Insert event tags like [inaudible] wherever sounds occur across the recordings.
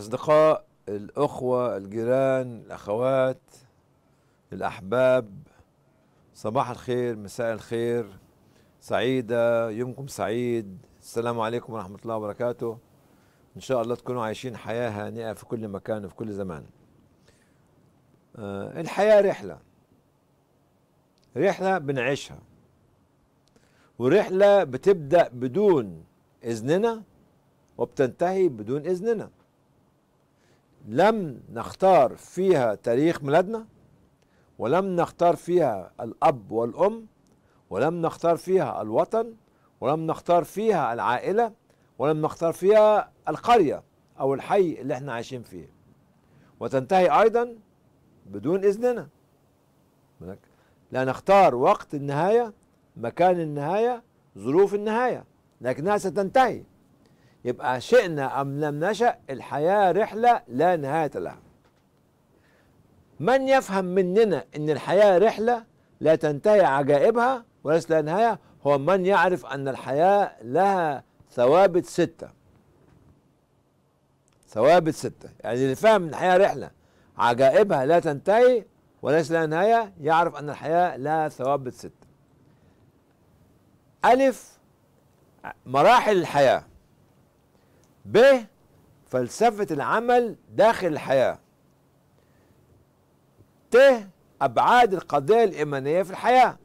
الأصدقاء الأخوة الجيران الأخوات الأحباب صباح الخير مساء الخير سعيدة يومكم سعيد السلام عليكم ورحمة الله وبركاته إن شاء الله تكونوا عايشين حياة هانئة في كل مكان وفي كل زمان أه الحياة رحلة رحلة بنعيشها ورحلة بتبدأ بدون إذننا وبتنتهي بدون إذننا لم نختار فيها تاريخ ميلادنا ولم نختار فيها الأب والأم ولم نختار فيها الوطن ولم نختار فيها العائلة ولم نختار فيها القرية أو الحي اللي احنا عايشين فيه وتنتهي أيضا بدون إذننا لا نختار وقت النهاية مكان النهاية ظروف النهاية لكنها ستنتهي يبقى شئنا أم لم نشأ الحياة رحلة لا نهاية لها من يفهم مننا أن الحياة رحلة لا تنتهي عجائبها وليس لها نهاية هو من يعرف أن الحياة لها ثوابت ستة ثوابت ستة يعني اللي فاهم أن الحياة رحلة عجائبها لا تنتهي وليس لها نهاية يعرف أن الحياة لها ثوابت ستة ألف مراحل الحياة ب فلسفة العمل داخل الحياة ت أبعاد القضية الإيمانية في الحياة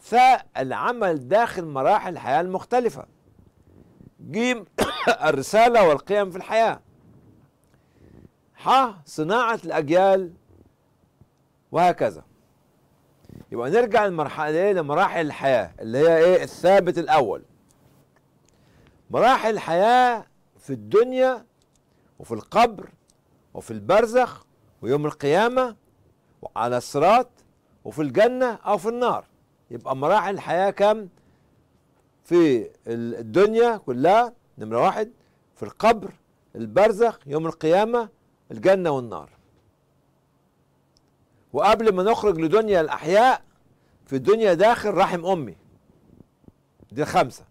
ث العمل داخل مراحل الحياة المختلفة ج [coughs] الرسالة والقيم في الحياة ح صناعة الأجيال وهكذا يبقى نرجع المرحلة لمراحل الحياة اللي هي إيه الثابت الأول مراحل الحياة في الدنيا وفي القبر وفي البرزخ ويوم القيامة وعلى الصراط وفي الجنة أو في النار يبقى مراحل الحياة كم في الدنيا كلها نمرة واحد في القبر البرزخ يوم القيامة الجنة والنار وقبل ما نخرج لدنيا الأحياء في الدنيا داخل رحم أمي دي خمسة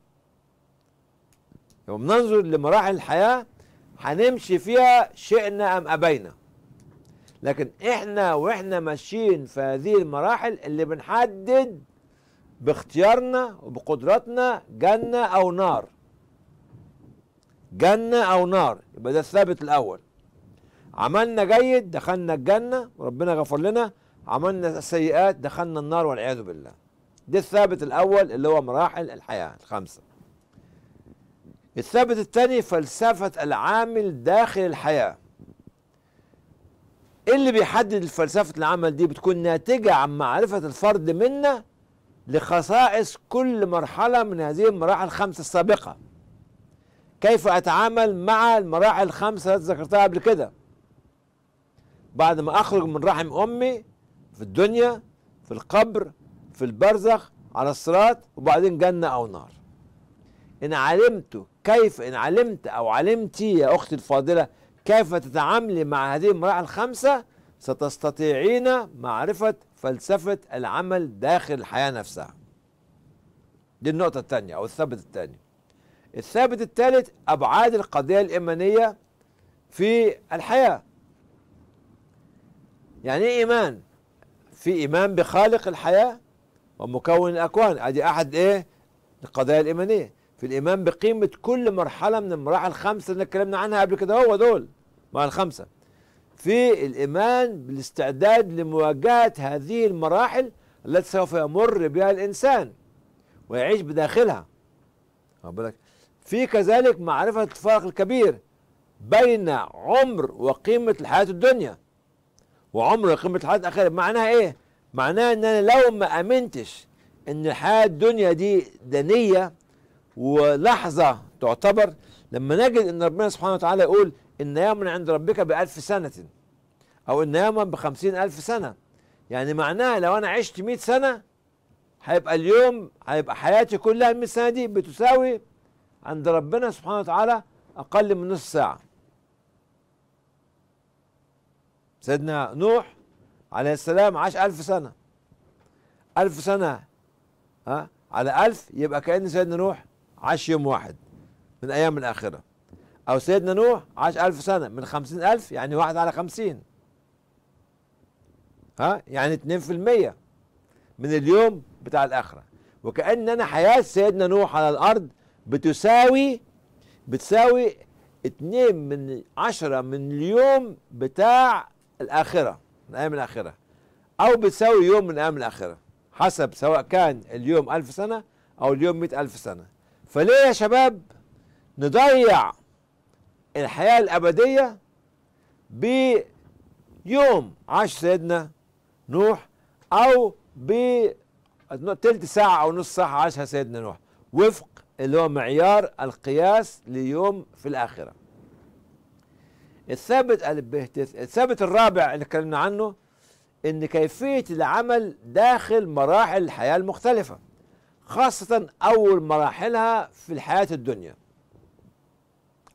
لو بننظر لمراحل الحياة هنمشي فيها شئنا أم أبينا لكن إحنا وإحنا ماشيين في هذه المراحل اللي بنحدد باختيارنا وبقدراتنا جنة أو نار جنة أو نار يبقى ده الثابت الأول عملنا جيد دخلنا الجنة وربنا غفر لنا عملنا سيئات دخلنا النار والعياذ بالله ده الثابت الأول اللي هو مراحل الحياة الخمسة الثابت الثاني فلسفة العامل داخل الحياة إيه اللي بيحدد فلسفة العمل دي بتكون ناتجة عن معرفة الفرد منا لخصائص كل مرحلة من هذه المراحل الخمسة السابقة كيف أتعامل مع المراحل الخمسة التي ذكرتها قبل كده بعد ما أخرج من رحم أمي في الدنيا في القبر في البرزخ على الصراط وبعدين جنة أو نار إن علمت كيف إن علمت أو علمتي يا أختي الفاضلة كيف تتعاملي مع هذه المراحل الخمسة ستستطيعين معرفة فلسفة العمل داخل الحياة نفسها دي النقطة الثانية أو الثابت الثاني الثابت الثالث أبعاد القضية الإيمانية في الحياة يعني إيه إيمان؟ في إيمان بخالق الحياة ومكون الأكوان أدي أحد إيه؟ القضايا الإيمانية في الإيمان بقيمة كل مرحلة من المراحل الخمسة اللي اتكلمنا عنها قبل كده هو دول مع الخمسة في الإيمان بالاستعداد لمواجهة هذه المراحل التي سوف يمر بها الإنسان ويعيش بداخلها بالك في كذلك معرفة الفرق الكبير بين عمر وقيمة الحياة الدنيا وعمر وقيمة الحياة الآخرة معناها إيه؟ معناها إن أنا لو ما أمنتش إن الحياة الدنيا دي دنية ولحظة تعتبر لما نجد أن ربنا سبحانه وتعالى يقول إن يوما عند ربك بألف سنة أو إن يوما بخمسين ألف سنة يعني معناها لو أنا عشت مئة سنة هيبقى اليوم هيبقى حياتي كلها مئة سنة دي بتساوي عند ربنا سبحانه وتعالى أقل من نصف ساعة سيدنا نوح عليه السلام عاش ألف سنة ألف سنة ها على ألف يبقى كأن سيدنا نوح عاش يوم واحد من أيام الآخرة أو سيدنا نوح عاش ألف سنة من خمسين ألف يعني واحد على خمسين ها يعني اتنين في المية من اليوم بتاع الآخرة وكأن أنا حياة سيدنا نوح على الأرض بتساوي بتساوي اتنين من عشرة من اليوم بتاع الآخرة من أيام الآخرة أو بتساوي يوم من أيام الآخرة حسب سواء كان اليوم ألف سنة أو اليوم مئة ألف سنة فليه يا شباب نضيع الحياة الأبدية بيوم عاش سيدنا نوح أو بتلت ساعة أو نص ساعة عاشها سيدنا نوح وفق اللي هو معيار القياس ليوم في الآخرة الثابت الثابت الرابع اللي اتكلمنا عنه ان كيفية العمل داخل مراحل الحياة المختلفة خاصة أول مراحلها في الحياة الدنيا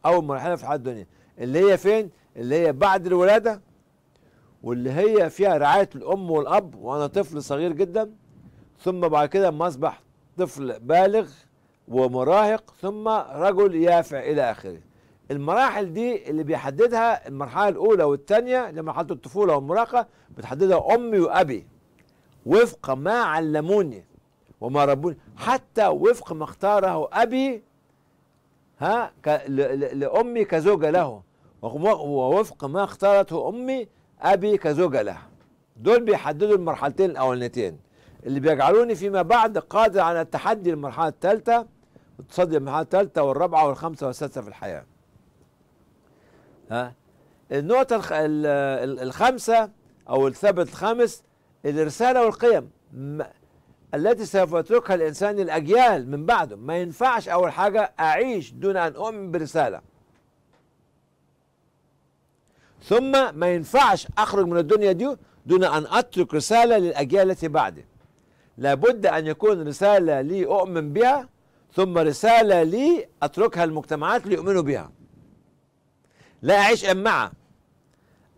أول مراحلها في الحياة الدنيا اللي هي فين؟ اللي هي بعد الولادة واللي هي فيها رعاية الأم والأب وأنا طفل صغير جدا ثم بعد كده ما أصبح طفل بالغ ومراهق ثم رجل يافع إلى آخره المراحل دي اللي بيحددها المرحلة الأولى والثانية لمرحلة الطفولة والمراهقة بتحددها أمي وأبي وفق ما علموني وما ربوني حتى وفق ما اختاره أبي ها لأمي كزوجة له ووفق ما اختارته أمي أبي كزوجة له دول بيحددوا المرحلتين الأولانيتين اللي بيجعلوني فيما بعد قادر على التحدي المرحله الثالثة وتصدي للمرحلة الثالثة والرابعة والخامسة والسادسة في الحياة ها النقطة الخامسة أو الثابت الخامس الرسالة والقيم التي سوف يتركها الإنسان للأجيال من بعده ما ينفعش أول حاجة أعيش دون أن أؤمن برسالة ثم ما ينفعش أخرج من الدنيا دي دون أن أترك رسالة للأجيال التي بعدي لابد أن يكون رسالة لي أؤمن بها ثم رسالة لي أتركها المجتمعات ليؤمنوا بها لا أعيش أمعة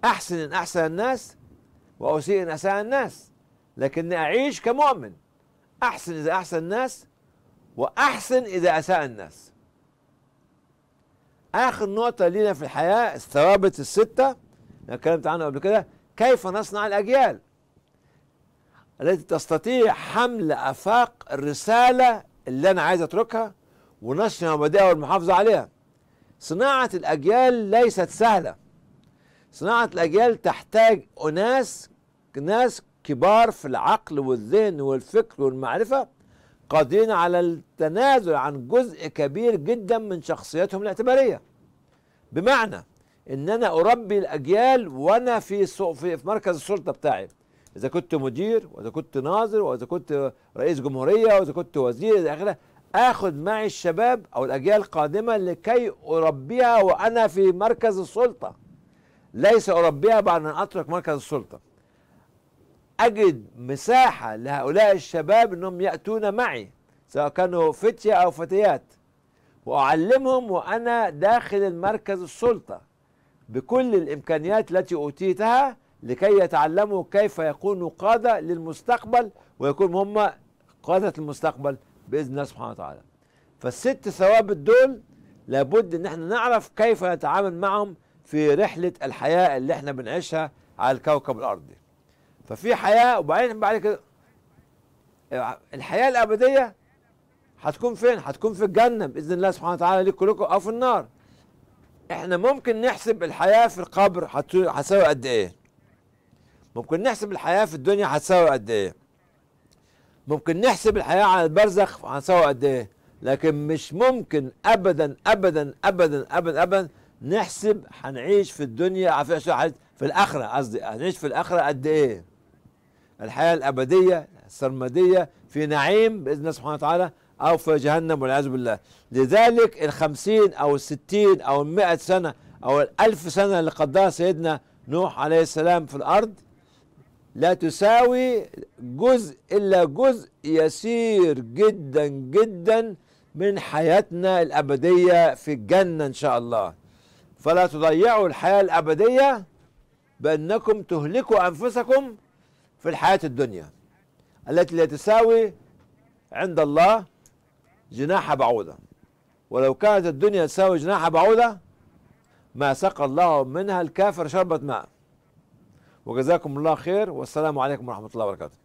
أحسن إن أحسن الناس وأسيء إن أساء الناس لكني أعيش كمؤمن أحسن إذا أحسن الناس وأحسن إذا أساء الناس آخر نقطة لينا في الحياة الثوابت الستة أنا اتكلمت عنها قبل كده كيف نصنع الأجيال التي تستطيع حمل آفاق الرسالة اللي أنا عايز أتركها ونشر مبادئها والمحافظة عليها صناعة الأجيال ليست سهلة صناعة الأجيال تحتاج أناس ناس كبار في العقل والذهن والفكر والمعرفة قادرين على التنازل عن جزء كبير جدا من شخصيتهم الاعتبارية بمعنى ان انا اربي الاجيال وانا في في مركز السلطه بتاعي اذا كنت مدير واذا كنت ناظر واذا كنت رئيس جمهوريه واذا كنت وزير الى اخره اخذ معي الشباب او الاجيال القادمه لكي اربيها وانا في مركز السلطه ليس اربيها بعد ان اترك مركز السلطه أجد مساحة لهؤلاء الشباب أنهم يأتون معي سواء كانوا فتية أو فتيات وأعلمهم وأنا داخل المركز السلطة بكل الإمكانيات التي أوتيتها لكي يتعلموا كيف يكونوا قادة للمستقبل ويكونوا هم قادة المستقبل بإذن الله سبحانه وتعالى فالست ثوابت دول لابد ان احنا نعرف كيف نتعامل معهم في رحلة الحياة اللي احنا بنعيشها على الكوكب الأرضي ففي حياه وبعدين بعد كده الحياه الابديه هتكون فين؟ هتكون في الجنه باذن الله سبحانه وتعالى ليك كلكم او في النار. احنا ممكن نحسب الحياه في القبر هتساوي قد ايه؟ ممكن نحسب الحياه في الدنيا هتساوي قد ايه؟ ممكن نحسب الحياه على البرزخ هتساوي قد ايه؟ لكن مش ممكن ابدا ابدا ابدا ابدا ابدا نحسب هنعيش في الدنيا في الاخره قصدي هنعيش في الاخره قد ايه؟ الحياة الأبدية السرمدية في نعيم بإذن الله سبحانه وتعالى أو في جهنم والعياذ بالله لذلك الخمسين أو الستين أو المائة سنة أو الألف سنة اللي قضاها سيدنا نوح عليه السلام في الأرض لا تساوي جزء إلا جزء يسير جدا جدا من حياتنا الأبدية في الجنة إن شاء الله فلا تضيعوا الحياة الأبدية بأنكم تهلكوا أنفسكم في الحياة الدنيا التي لا تساوي عند الله جناح بعوضة ولو كانت الدنيا تساوي جناح بعوضة ما سقى الله منها الكافر شربة ماء وجزاكم الله خير والسلام عليكم ورحمة الله وبركاته